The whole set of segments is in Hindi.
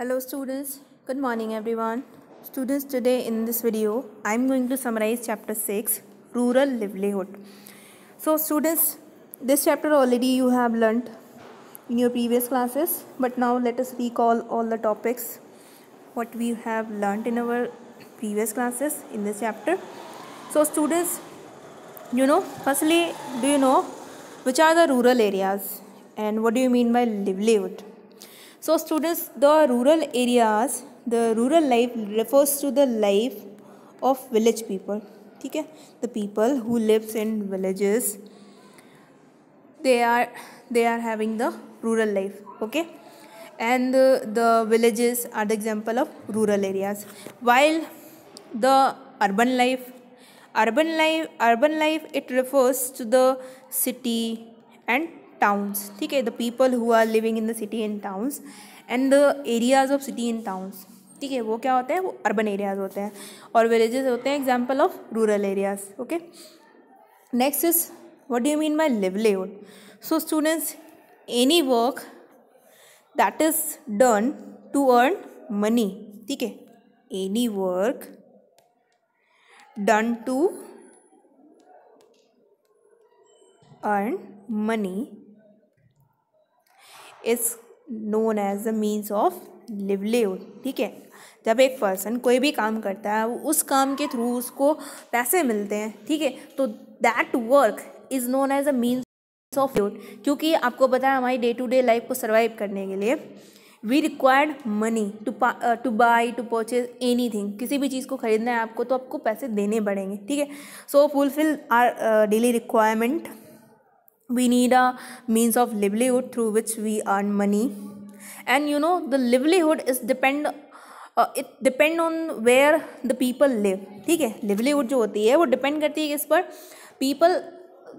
Hello students, good morning everyone. Students today in this video I am going to summarize chapter 6 rural livelihood. So students this chapter already you have learnt in your previous classes but now let us recall all the topics what we have learnt in our previous classes in this chapter. So students you know firstly do you know which are the rural areas and what do you mean by livelihood? So students, the rural areas, the rural life refers to the life of village people. ठीक है The people who lives in villages, they are they are having the rural life. Okay. And the, uh, the villages are the example of rural areas. While the urban life, urban life, urban life it refers to the city and towns ठीक है the people who are living in the city in towns and the areas of city in towns ठीक है वो क्या होते हैं वो अर्बन एरियाज़ होते हैं और विलेजेस होते हैं example of rural areas okay next is what do mean by livelihood so students any work that is done to earn money ठीक है any work done to earn money is known as the means of livelihood ठीक है जब एक पर्सन कोई भी काम करता है उस काम के थ्रू उसको पैसे मिलते हैं ठीक है तो that work is known as a means of livelihood क्योंकि आपको पता है हमारी डे टू डे लाइफ को सर्वाइव करने के लिए we required money to to buy to purchase anything किसी भी चीज़ को ख़रीदना है आपको तो आपको पैसे देने पड़ेंगे ठीक है so fulfil our daily requirement we need a means of livelihood through which we earn money and you know the livelihood is depend uh, it depend on where the people live ठीक है livelihood जो होती है वो depend करती है इस पर people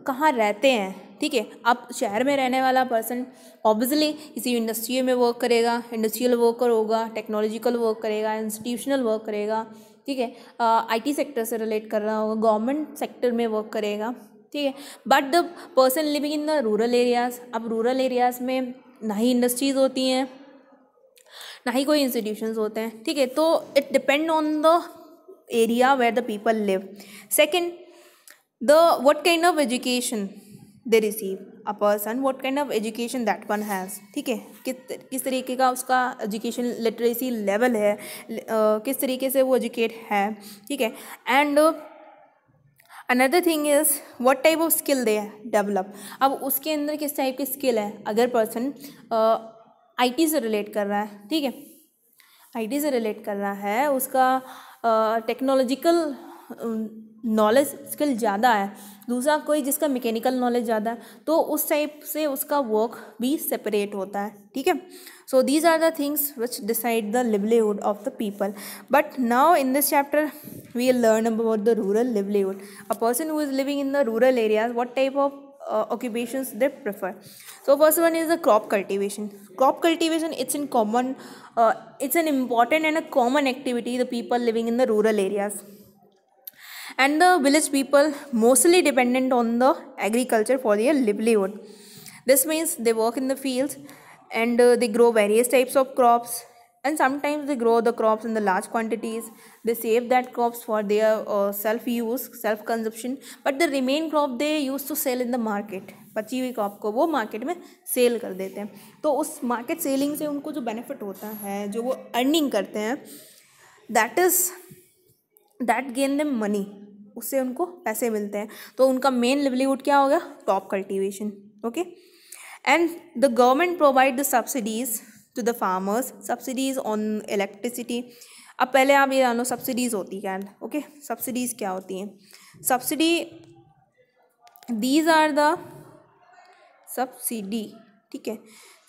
कहाँ रहते हैं ठीक है अब शहर में रहने वाला पर्सन ऑब्वियसली किसी इंडस्ट्री में वर्क करेगा इंडस्ट्रियल वर्कर होगा टेक्नोलॉजिकल वर्क करेगा इंस्टीट्यूशनल वर्क करेगा ठीक है आईटी uh, सेक्टर से रिलेट कर रहा होगा गवर्नमेंट सेक्टर में वर्क करेगा ठीक है but the person living in the rural areas अब रूरल एरियाज़ में ना ही इंडस्ट्रीज़ होती हैं ना ही कोई इंस्टीट्यूशंस होते हैं ठीक है तो it depend on the area where the people live second the what kind of education they receive a person what kind of education that one has ठीक है किस तरीके का उसका एजुकेशन लिटरेसी लेवल है uh, किस तरीके से वो एजुकेट है ठीक है and uh, another thing is what type of skill they develop अब उसके अंदर किस टाइप की स्किल है अगर पर्सन आई टी से रिलेट कर रहा है ठीक है आई टी से रिलेट कर रहा है उसका टेक्नोलॉजिकल नॉलेज स्किल ज़्यादा है दूसरा कोई जिसका मैकेनिकल नॉलेज ज़्यादा है तो उस टाइप से उसका वर्क भी सेपरेट होता है ठीक है so these are the things which decide the livelihood of the people but now in this chapter we learn about the rural livelihood a person who is living in the rural areas what type of occupation they prefer so first one is the crop cultivation crop cultivation it's in common it's an important and a common activity the people living in the rural areas and the village people mostly dependent on the agriculture for their livelihood this means they work in the fields and uh, they grow various types of crops and sometimes they grow the crops in the large quantities they save that crops for their uh, self use self consumption but the remain crop they used to sell in the market बची हुई क्रॉप को वो मार्केट में सेल कर देते हैं तो उस मार्केट सेलिंग से उनको जो बेनिफिट होता है जो वो अर्निंग करते हैं that is that gain the money उससे उनको पैसे मिलते हैं तो उनका मेन लेवलीवुड क्या हो गया crop cultivation okay and the government provide the subsidies to the farmers subsidies on electricity अब पहले आप ये जानो सब्सिडीज़ होती क्या ओके सब्सिडीज़ क्या होती हैं subsidy these are the subsidy ठीक है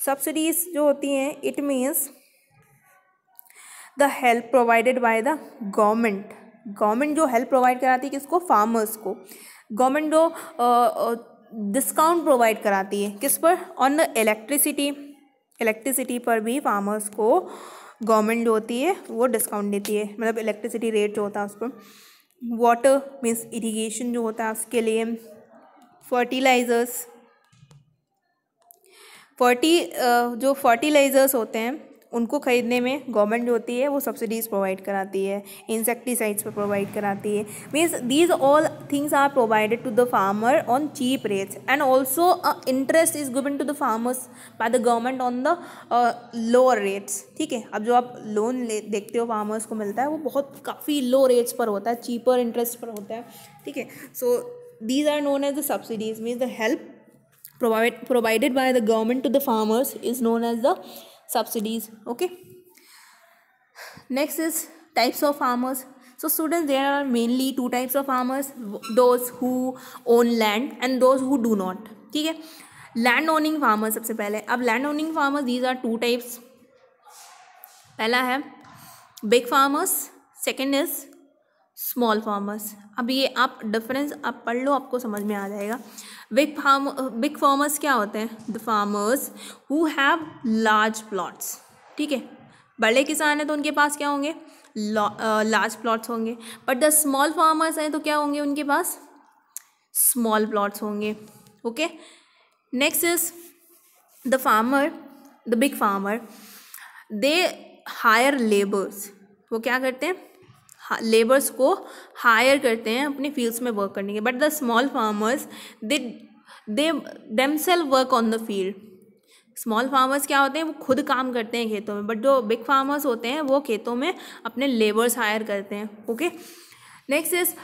सब्सिडीज़ जो होती हैं it means the help provided by the government government जो हेल्प प्रोवाइड कराती है किसको फार्मर्स को गवर्नमेंट जो डिस्काउंट प्रोवाइड कराती है किस पर ऑन इलेक्ट्रिसिटी इलेक्ट्रिसिटी पर भी फार्मर्स को गवर्नमेंट जो होती है वो डिस्काउंट देती है मतलब इलेक्ट्रिसिटी रेट जो होता है उस पर वाटर मीन्स इरीगेशन जो होता है उसके लिए फर्टिलाइज़र्स फर्टी जो फर्टिलाइज़र्स होते हैं उनको ख़रीदने में गवर्नमेंट जो होती है वो सब्सिडीज़ प्रोवाइड कराती है इंसेक्टिसाइड्स पर प्रोवाइड कराती है means these all things are provided to the farmer on cheap rates and also interest is given to the farmers by the government on the lower rates ठीक है अब जो आप लोन ले देखते हो फार्मर्स को मिलता है वो बहुत काफ़ी लो रेट्स पर होता है चीपर इंटरेस्ट पर होता है ठीक है so these are known as the subsidies means the help provide provided by the government to the farmers is known as the subsidies okay next is types of farmers so students there are mainly two types of farmers those who own land and those who do not ठीक है land owning farmers सबसे पहले अब land owning farmers these are two types पहला है big farmers second is small farmers अब ये आप डिफरेंस आप पढ़ लो आपको समझ में आ जाएगा बिग फार्म बिग फार्मर्स क्या होते हैं the farmers who have large plots ठीक है बड़े किसान हैं तो उनके पास क्या होंगे लार्ज प्लॉट्स होंगे बट द स्मॉल फार्मर्स हैं तो क्या होंगे उनके पास स्मॉल प्लॉट्स होंगे okay next is the farmer the big farmer they hire labours वो क्या करते हैं लेबर्स को हायर करते हैं अपने फील्ड्स में वर्क करने के but the small farmers they they themselves work on the field small farmers क्या होते हैं वो खुद काम करते हैं खेतों में बट जो बिग फार्मर्स होते हैं वो खेतों में अपने लेबर्स हायर करते हैं okay next is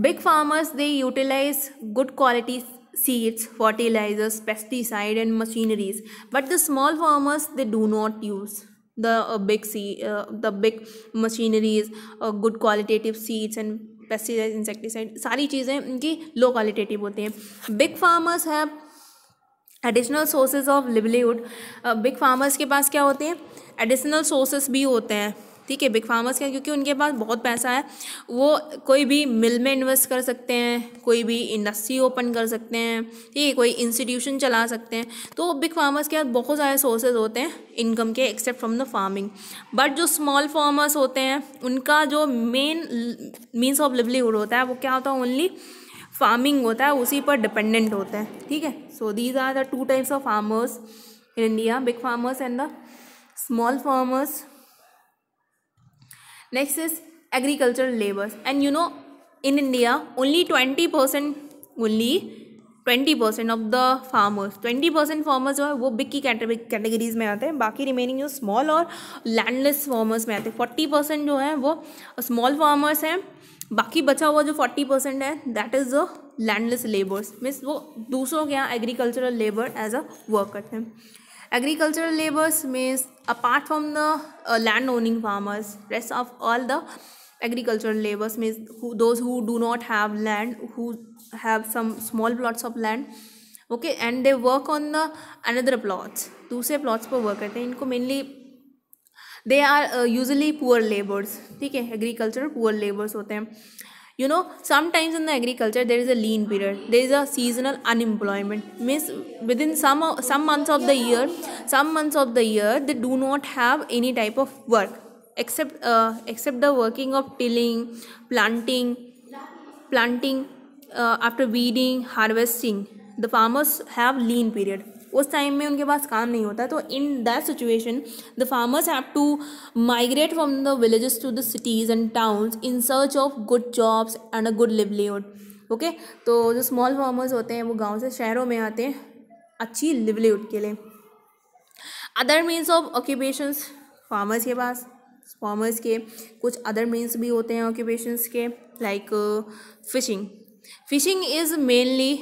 big farmers they utilise good quality seeds fertilisers pesticide and machineries but the small farmers they do not use the uh, big sea, uh, the big machineries, uh, good qualitative seeds and pesticides, insecticide सारी चीज़ें इनकी लो क्वालिटेटिव होती हैं big farmers have additional sources of livelihood big farmers के पास क्या होते हैं एडिशनल सोर्सेज भी होते हैं ठीक है बिग फार्मर्स के क्योंकि उनके पास बहुत पैसा है वो कोई भी मिल में इन्वेस्ट कर सकते हैं कोई भी इंडस्ट्री ओपन कर सकते हैं ठीक है कोई इंस्टीट्यूशन चला सकते हैं तो बिग फार्मर्स के पास बहुत सारे सोर्सेज होते हैं इनकम के except from the farming but जो स्मॉल फार्मर्स होते हैं उनका जो मेन मीन्स ऑफ लिवलीहुड होता है वो क्या होता है ओनली फार्मिंग होता है उसी पर डिपेंडेंट होता है ठीक है so these are the two types of farmers in India big farmers and the small farmers next is agricultural labors and you know in india only 20% only 20% of the farmers 20% farmers जो है वो बिग की कैटेगरीज में आते हैं बाकी रिमेनिंग जो स्मॉल और लैंडलेस फार्मर्स में आते हैं फोर्टी परसेंट जो है वो स्मॉल फार्मर्स हैं बाकी बचा हुआ जो फोर्टी परसेंट है that is the landless labours means वो दूसरों के यहाँ agricultural labour as a work करते हैं agricultural labors means apart from the uh, land owning farmers rest of all the agricultural labors means who, those who do not have land who have some small plots of land okay and they work on the another plots दूसरे plots पर work करते हैं इनको mainly they are uh, usually poor laborers ठीक है agricultural poor laborers होते हैं you know sometimes in the agriculture there is a lean period there is a seasonal unemployment means within some some months of the year some months of the year they do not have any type of work except uh, except the working of tilling planting planting uh, after weeding harvesting the farmers have lean period उस टाइम में उनके पास काम नहीं होता तो in that situation the farmers have to migrate from the villages to the cities and towns in search of good jobs and a good livelihood okay तो जो स्मॉल फार्मर्स होते हैं वो गाँव से शहरों में आते हैं अच्छी लिवलीहुड के लिए other means of occupations farmers के पास फार्मर्स के कुछ अदर मीन्स भी होते हैं ऑक्यूपेशंस के like fishing fishing is mainly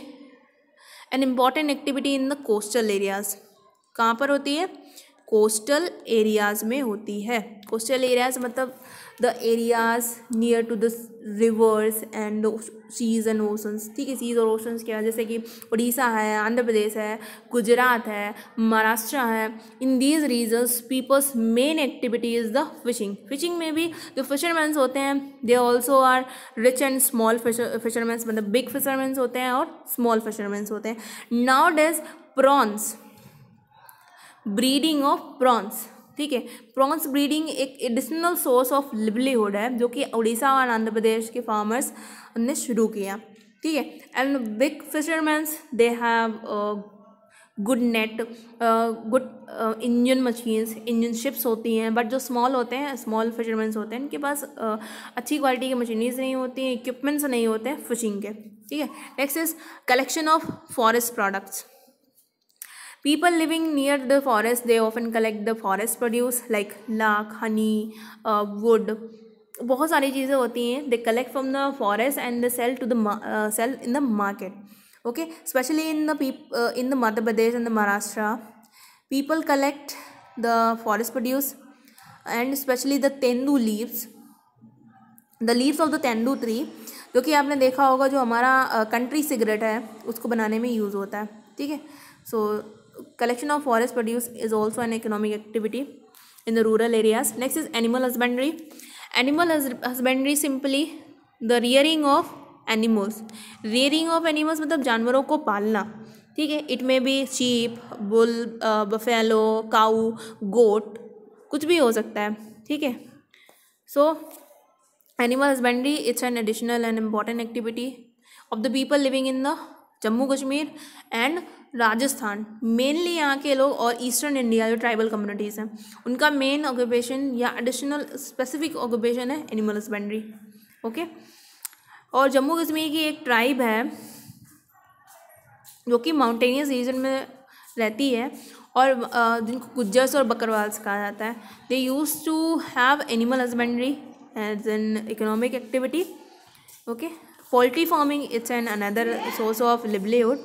an important activity in the coastal areas कहाँ पर होती है कोस्टल एरियाज़ में होती है कोस्टल एरियाज़ मतलब the areas to to the rivers and seas and oceans ठीक है सीज और ओशंस क्या है जैसे कि उड़ीसा है आंध्र प्रदेश है गुजरात है महाराष्ट्र है in these regions peoples main activity is the fishing fishing में भी जो फ़िशरमैन होते हैं they also are rich and small fishermans मतलब बिग फिशरमैन्स होते हैं और स्मॉल फिशरमैन्स होते हैं nowadays prawns breeding of prawns ठीक है प्रॉन्स ब्रीडिंग एक एडिशनल सोर्स ऑफ लिवलीहुड है जो कि उड़ीसा और आंध्र प्रदेश के फार्मर्स ने शुरू किया ठीक है and big fishermans they have good net good engine machines engine ships होती हैं बट जो स्मॉल होते हैं स्मॉल फिशरमैन्स होते हैं इनके पास uh, अच्छी क्वालिटी की मशीनरीज नहीं होती हैं इक्विपमेंट्स नहीं होते हैं फिशिंग के ठीक है next is collection of forest products people living near the forest they often collect the forest produce like lark honey uh, wood बहुत सारी चीज़ें होती हैं they collect from the forest and the sell to the sell in the market okay specially in the peep in the Madhya Pradesh and the Maharashtra people collect the forest produce and specially the tendu leaves the leaves of the tendu tree जो कि आपने देखा होगा जो हमारा कंट्री uh, सिगरेट है उसको बनाने में यूज़ होता है ठीक है so collection of forest produce is also an economic activity in the rural areas next is animal husbandry animal husbandry simply the rearing of animals rearing of animals matlab janwaron ko palna theek hai it may be sheep bull uh, buffalo cow goat kuch bhi ho sakta hai theek hai so animal husbandry it's an additional and important activity of the people living in the jammu kashmir and Rajasthan mainly यहाँ के लोग और ईस्टर्न इंडिया जो ट्राइबल कम्युनिटीज़ हैं उनका मेन ऑक्यूपेशन या एडिशनल स्पेसिफिक ऑक्यूपेशन है एनिमल हस्बेंड्री ओके और जम्मू कश्मीर की एक ट्राइब है जो कि माउंटेनियस रीजन में रहती है और जिनको गुज्जर्स और बकरवाल्स कहा जाता है they use to have animal husbandry as an economic activity okay poultry farming it's an another source of livelihood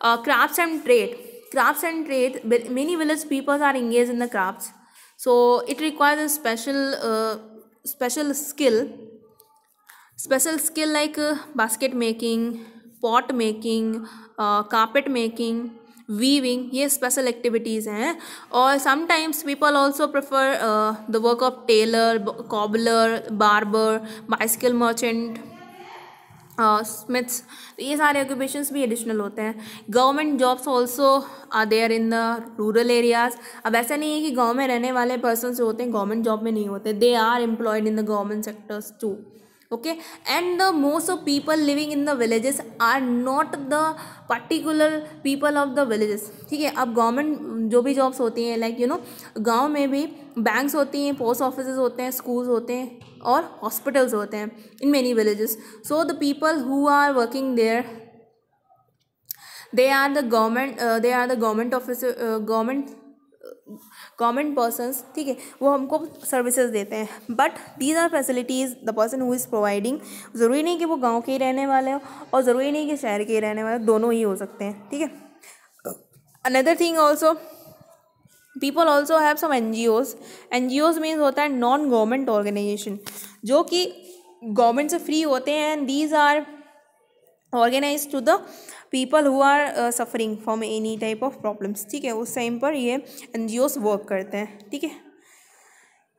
uh, crafts and trade crafts and trade many village people are engaged in the crafts so it requires a special uh, special skill special skill like uh, basket making pot making uh, carpet making weaving ये स्पेशल एक्टिविटीज़ हैं और sometimes people also prefer the work of tailor cobbler barber bicycle merchant smiths तो ये सारे ऑक्यूपेशंस भी एडिशनल होते हैं government jobs also are there in the rural areas अब ऐसा नहीं है कि गाँव में रहने वाले पर्सन जो होते हैं गवर्नमेंट जॉब में नहीं होते they are employed in the government sectors too okay and the most of people living in the villages are not the particular people of the villages ठीक है अब गवर्नमेंट जो भी जॉब्स होती हैं लाइक यू नो गांव में भी बैंक्स होती हैं पोस्ट ऑफिस होते हैं स्कूल्स होते हैं और हॉस्पिटल्स होते हैं in many villages so the people who are working there they are the government they are the government office government government persons ठीक है वो हमको सर्विसेज देते हैं but these are facilities the person who is providing ज़रूरी नहीं कि वो गांव के ही रहने वाले हो और ज़रूरी नहीं कि शहर के ही रहने वाले दोनों ही हो सकते हैं ठीक है another thing also people also have some N G Os N G ओज मीन्स होता है नॉन गवर्नमेंट ऑर्गेनाइजेशन जो कि गवर्नमेंट से फ्री होते हैं and these are organize to the people who are suffering from any type of problems ठीक है उस टाइम पर ये एन जी ओज वर्क करते हैं ठीक है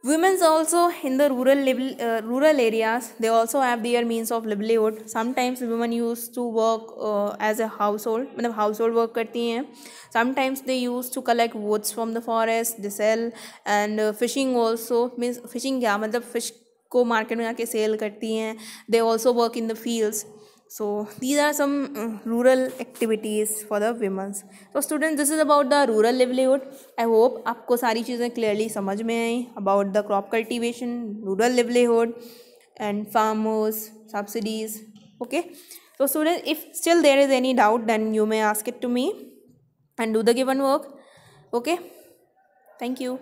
women's also in the rural level uh, rural areas they also have their means of livelihood sometimes women used to work uh, as a household मतलब household work करती हैं sometimes they used to collect woods from the forest they sell and uh, fishing also means fishing क्या मतलब fish को मार्केट में आके सेल करती हैं they also work in the fields so these are some rural activities for the women's so students this is about the rural livelihood i hope aapko sari cheeze clearly samajh mein aayi about the crop cultivation rural livelihood and farmers subsidies okay so students if still there is any doubt then you may ask it to me and do the given work okay thank you